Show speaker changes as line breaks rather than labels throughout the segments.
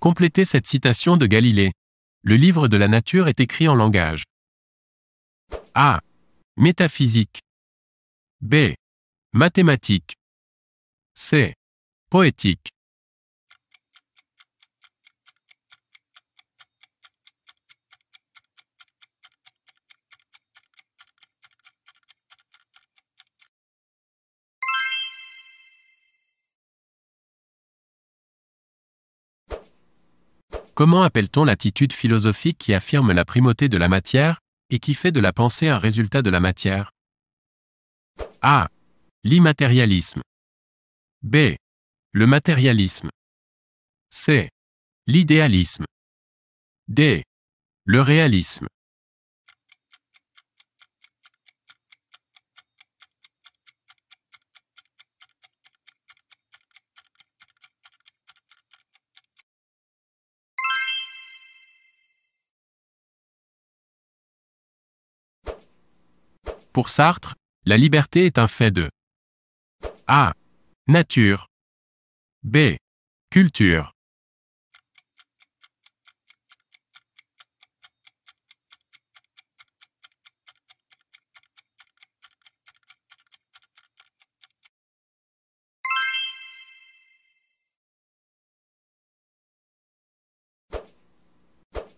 Complétez cette citation de Galilée. Le livre de la nature est écrit en langage. A. Métaphysique. B. Mathématique. C. Poétique. Comment appelle-t-on l'attitude philosophique qui affirme la primauté de la matière, et qui fait de la pensée un résultat de la matière A. L'immatérialisme. B. Le matérialisme. C. L'idéalisme. D. Le réalisme. Pour Sartre, la liberté est un fait de A. Nature. B. Culture.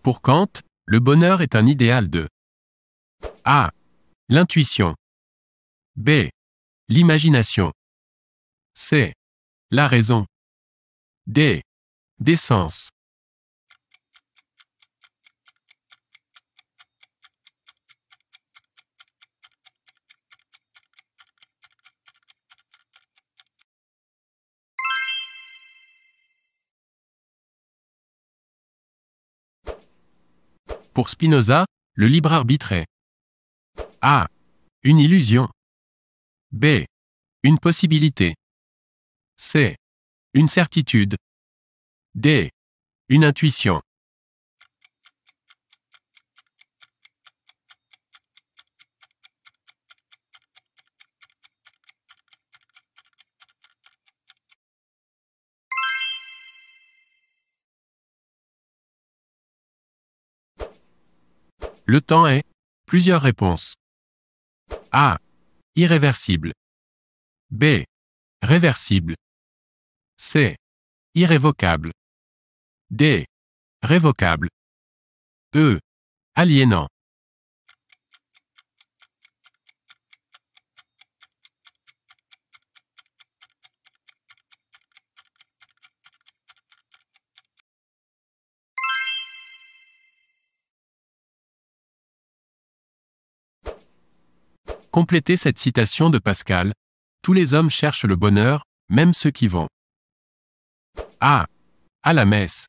Pour Kant, le bonheur est un idéal de A. L'intuition. B. L'imagination. C. La raison. D. Des sens. Pour Spinoza, le libre arbitre a. Une illusion. B. Une possibilité. C. Une certitude. D. Une intuition. Le temps est plusieurs réponses. A. Irréversible. B. Réversible. C. Irrévocable. D. Révocable. E. Aliénant. Complétez cette citation de Pascal. Tous les hommes cherchent le bonheur, même ceux qui vont. A. À la messe.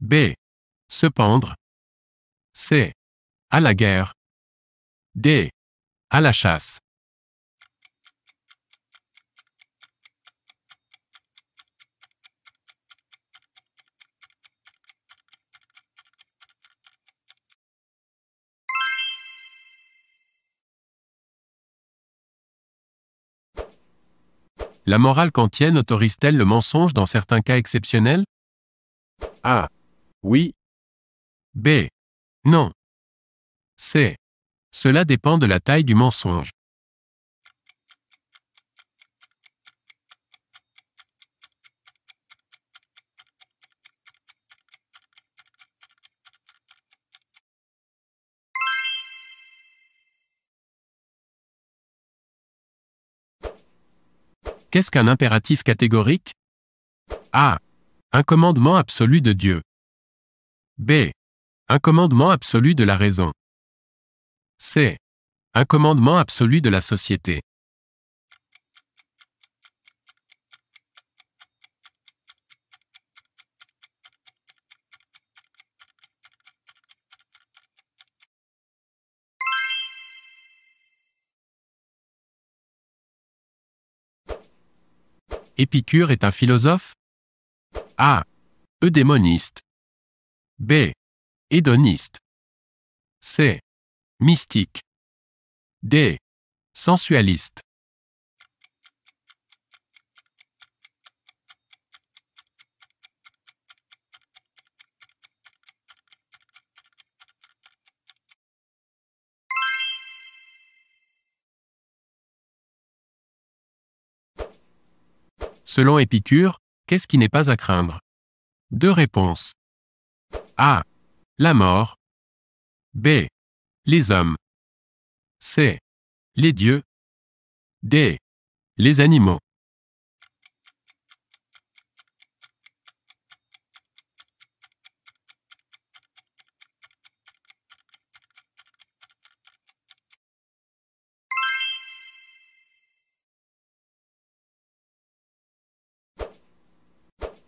B. Se pendre. C. À la guerre. D. À la chasse. La morale kantienne autorise-t-elle le mensonge dans certains cas exceptionnels A. Oui. B. Non. C. Cela dépend de la taille du mensonge. Qu'est-ce qu'un impératif catégorique A. Un commandement absolu de Dieu. B. Un commandement absolu de la raison. C. Un commandement absolu de la société. Épicure est un philosophe A. Eudémoniste B. Hédoniste C. Mystique D. Sensualiste Selon Épicure, qu'est-ce qui n'est pas à craindre Deux réponses. A. La mort. B. Les hommes. C. Les dieux. D. Les animaux.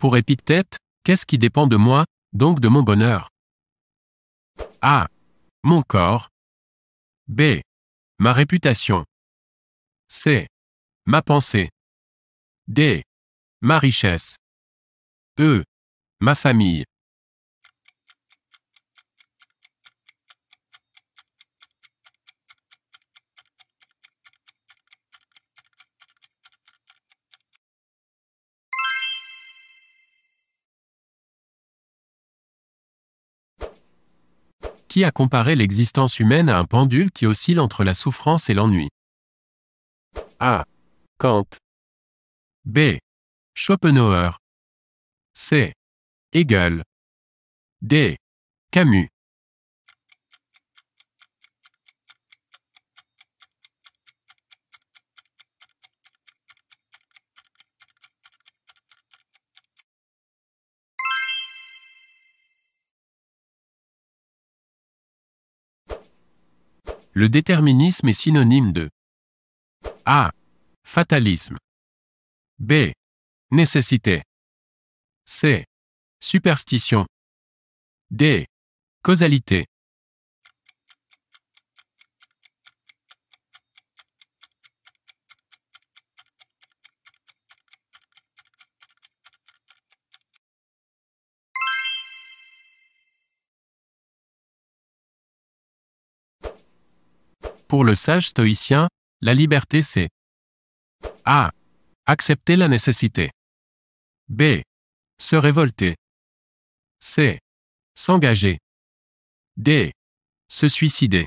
Pour Épictète, qu'est-ce qui dépend de moi, donc de mon bonheur A. Mon corps. B. Ma réputation. C. Ma pensée. D. Ma richesse. E. Ma famille. qui a comparé l'existence humaine à un pendule qui oscille entre la souffrance et l'ennui. A. Kant. B. Schopenhauer. C. Hegel. D. Camus. Le déterminisme est synonyme de A. Fatalisme. B. Nécessité. C. Superstition. D. Causalité. Pour le sage stoïcien, la liberté c'est A. Accepter la nécessité. B. Se révolter. C. S'engager. D. Se suicider.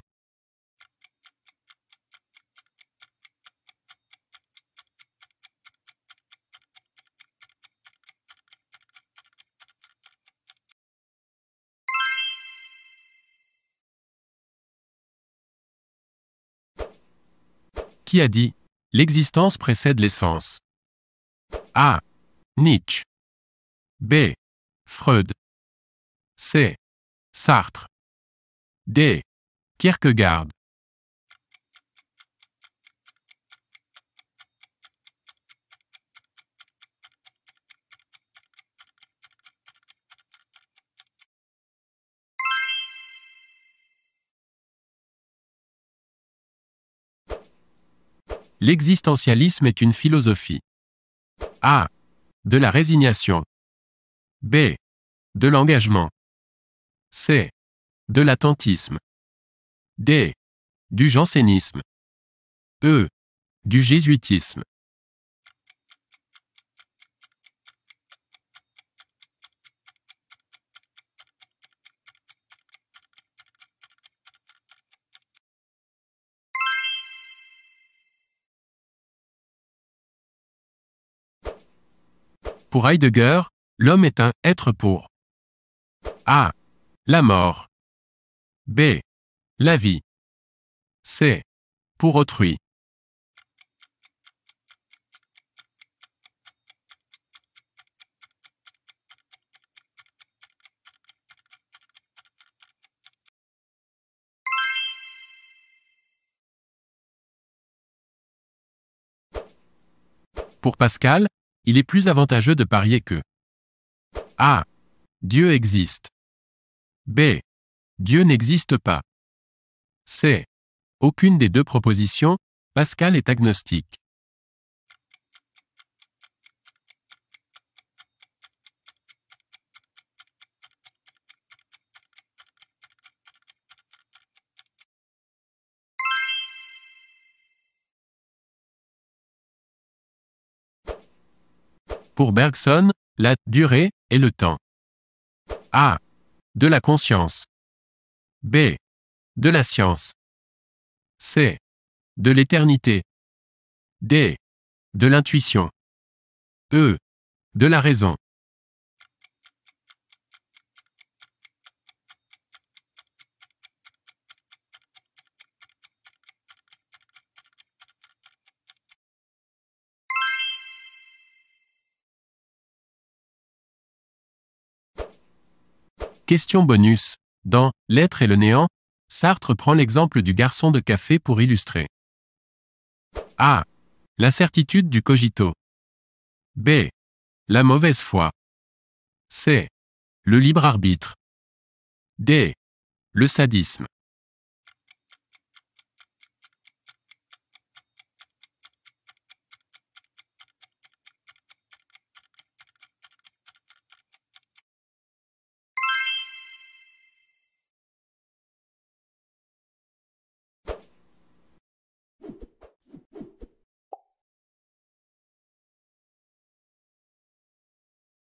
Qui a dit L'existence précède l'essence A. Nietzsche. B. Freud. C. Sartre. D. Kierkegaard. L'existentialisme est une philosophie. A. De la résignation. B. De l'engagement. C. De l'attentisme. D. Du jansénisme. E. Du jésuitisme. Pour Heidegger, l'homme est un être pour A. La mort. B. La vie. C. Pour autrui. Pour Pascal, il est plus avantageux de parier que A. Dieu existe. B. Dieu n'existe pas. C. Aucune des deux propositions, Pascal est agnostique. Pour Bergson, la durée est le temps. A. De la conscience. B. De la science. C. De l'éternité. D. De l'intuition. E. De la raison. Question bonus. Dans L'être et le néant, Sartre prend l'exemple du garçon de café pour illustrer. A. L'incertitude du cogito. B. La mauvaise foi. C. Le libre arbitre. D. Le sadisme.